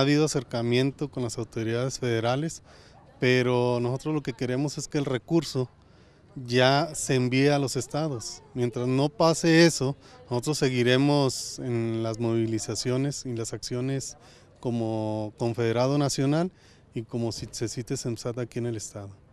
ha habido acercamiento con las autoridades federales, pero nosotros lo que queremos es que el recurso ya se envíe a los estados. Mientras no pase eso, nosotros seguiremos en las movilizaciones y las acciones como Confederado Nacional y como se siente sensata aquí en el estado.